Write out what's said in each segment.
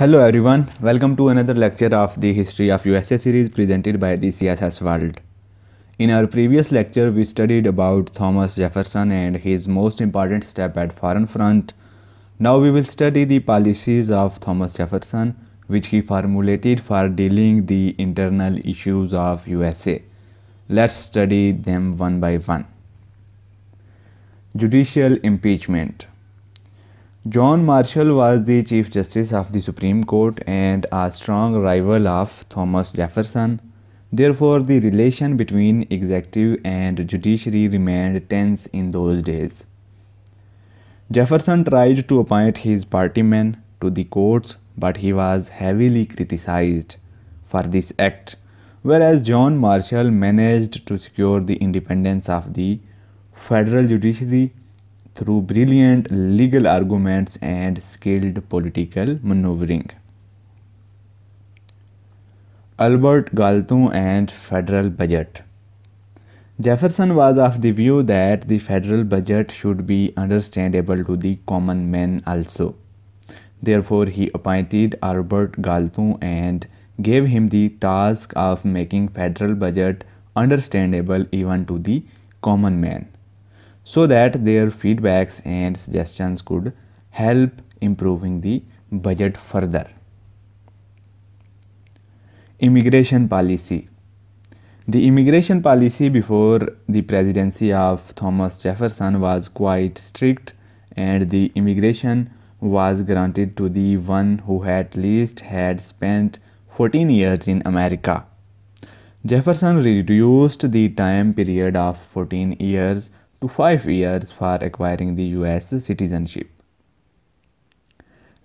Hello everyone, welcome to another lecture of the History of USA series presented by the CSS World. In our previous lecture, we studied about Thomas Jefferson and his most important step at foreign front. Now we will study the policies of Thomas Jefferson which he formulated for dealing the internal issues of USA. Let's study them one by one. Judicial impeachment John Marshall was the Chief Justice of the Supreme Court and a strong rival of Thomas Jefferson. Therefore, the relation between executive and judiciary remained tense in those days. Jefferson tried to appoint his party men to the courts, but he was heavily criticized for this act, whereas John Marshall managed to secure the independence of the federal judiciary through brilliant legal arguments and skilled political maneuvering. Albert Galton and Federal Budget Jefferson was of the view that the federal budget should be understandable to the common man also. Therefore, he appointed Albert Galton and gave him the task of making federal budget understandable even to the common man so that their feedbacks and suggestions could help improving the budget further. Immigration policy. The immigration policy before the presidency of Thomas Jefferson was quite strict and the immigration was granted to the one who at least had spent 14 years in America. Jefferson reduced the time period of 14 years to 5 years for acquiring the US citizenship.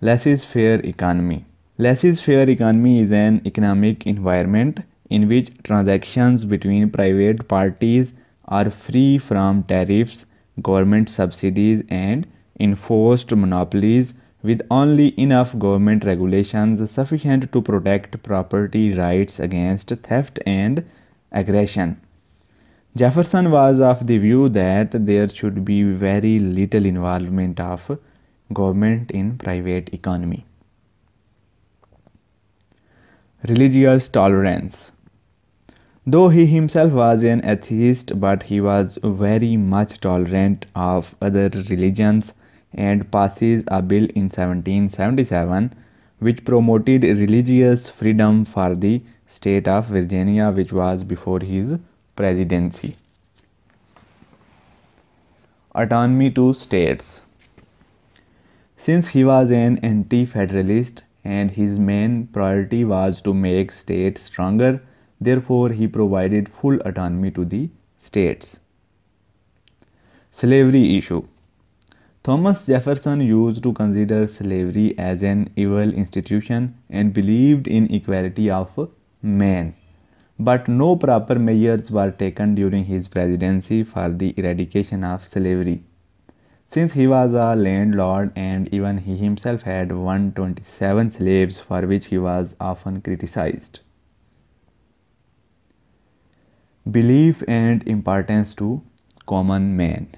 Laissez-faire economy Laissez-faire economy is an economic environment in which transactions between private parties are free from tariffs, government subsidies and enforced monopolies with only enough government regulations sufficient to protect property rights against theft and aggression. Jefferson was of the view that there should be very little involvement of government in private economy. Religious tolerance. Though he himself was an atheist, but he was very much tolerant of other religions and passes a bill in 1777 which promoted religious freedom for the state of Virginia, which was before his presidency. Autonomy to states. Since he was an anti-federalist and his main priority was to make states stronger, therefore he provided full autonomy to the states. Slavery issue. Thomas Jefferson used to consider slavery as an evil institution and believed in equality of man but no proper measures were taken during his presidency for the eradication of slavery. Since he was a landlord and even he himself had 127 slaves for which he was often criticized. Belief and importance to common man.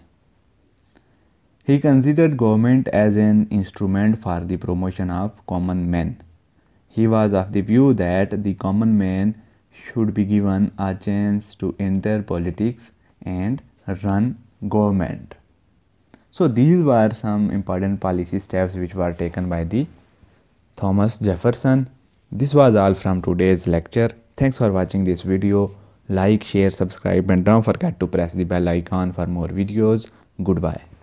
He considered government as an instrument for the promotion of common men. He was of the view that the common man should be given a chance to enter politics and run government. So these were some important policy steps which were taken by the Thomas Jefferson. This was all from today's lecture. Thanks for watching this video. Like, share, subscribe and don't forget to press the bell icon for more videos. Goodbye.